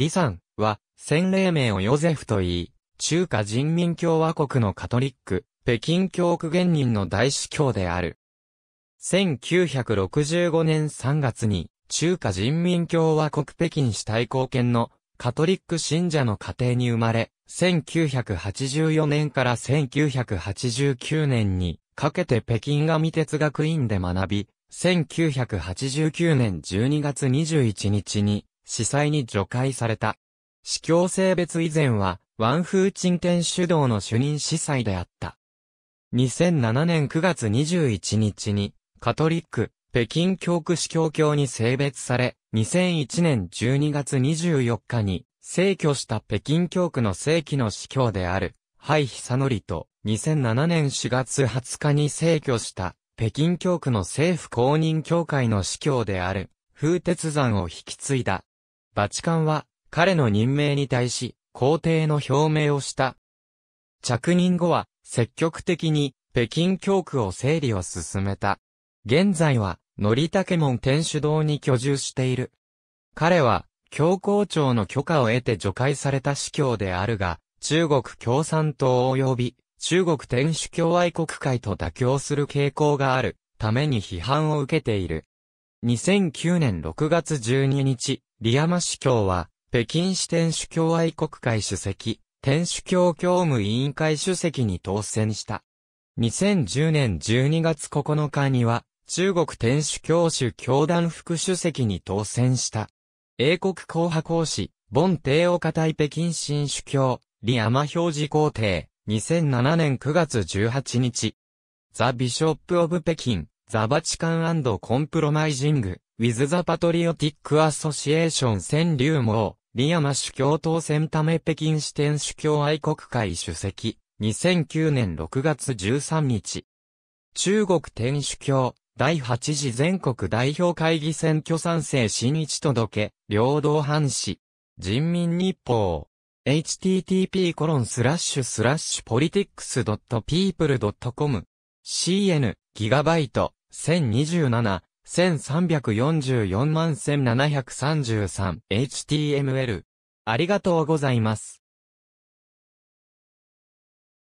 李さんは、洗礼名をヨゼフと言い、中華人民共和国のカトリック、北京教区元人の大司教である。1965年3月に、中華人民共和国北京市大公圏のカトリック信者の家庭に生まれ、1984年から1989年にかけて北京が未哲学院で学び、1989年12月21日に司祭に除外された。司教性別以前は、ワンフーチンテン主導の主任司祭であった。2007年9月21日に、カトリック、北京教区司教教に性別され、2001年12月24日に、逝去した北京教区の正規の司教である、ハイ・ヒサノリと、2007年4月20日に逝去した、北京教区の政府公認教会の司教である、風鉄山を引き継いだ。バチカンは、彼の任命に対し、皇帝の表明をした。着任後は、積極的に、北京教区を整理を進めた。現在は、のりたけ門天主堂に居住している。彼は、教皇庁の許可を得て除外された司教であるが、中国共産党及び、中国天主教愛国会と妥協する傾向がある、ために批判を受けている。2009年6月12日、リアマ主教は、北京市天主教愛国会主席、天主教教務委員会主席に当選した。2010年12月9日には、中国天主教主教団副主席に当選した。英国公派公使、ボン帝王家北京新主教、リアマ表示皇帝、2007年9月18日。ザ・ビショップ・オブ・北京、ザ・バチカンコンプロマイジング、ウィズ・ザ・パトリオティック・アソシエーション川柳網、リアマ主教当選ため北京支店主教愛国会主席、2009年6月13日。中国天主教、第8次全国代表会議選挙賛成新一届、領土藩士、人民日報。http コロンスラッシュスラッシュ politics.people.com cn ギガバイト1027 1344 1733HTML。ありがとうございます。